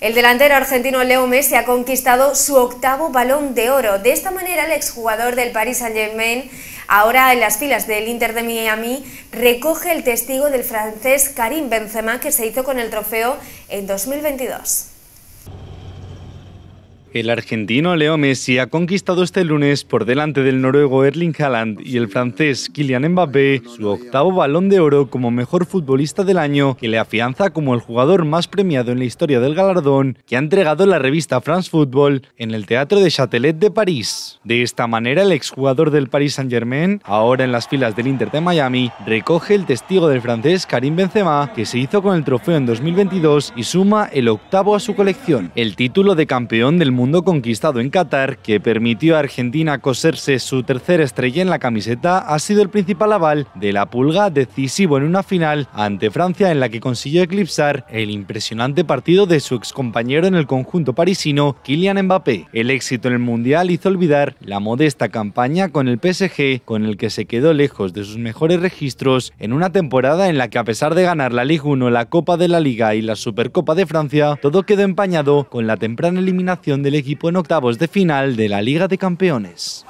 El delantero argentino Leo Messi ha conquistado su octavo balón de oro. De esta manera, el exjugador del Paris Saint-Germain, ahora en las filas del Inter de Miami, recoge el testigo del francés Karim Benzema, que se hizo con el trofeo en 2022. El argentino Leo Messi ha conquistado este lunes por delante del noruego Erling Haaland y el francés Kylian Mbappé su octavo balón de oro como mejor futbolista del año, que le afianza como el jugador más premiado en la historia del galardón que ha entregado la revista France Football en el Teatro de Châtelet de París. De esta manera, el exjugador del Paris Saint-Germain, ahora en las filas del Inter de Miami, recoge el testigo del francés Karim Benzema, que se hizo con el trofeo en 2022 y suma el octavo a su colección. El título de campeón del mundo mundo conquistado en Qatar, que permitió a Argentina coserse su tercera estrella en la camiseta, ha sido el principal aval de la pulga decisivo en una final ante Francia en la que consiguió eclipsar el impresionante partido de su excompañero en el conjunto parisino, Kylian Mbappé. El éxito en el Mundial hizo olvidar la modesta campaña con el PSG, con el que se quedó lejos de sus mejores registros en una temporada en la que a pesar de ganar la Ligue 1, la Copa de la Liga y la Supercopa de Francia, todo quedó empañado con la temprana eliminación del equipo en octavos de final de la Liga de Campeones.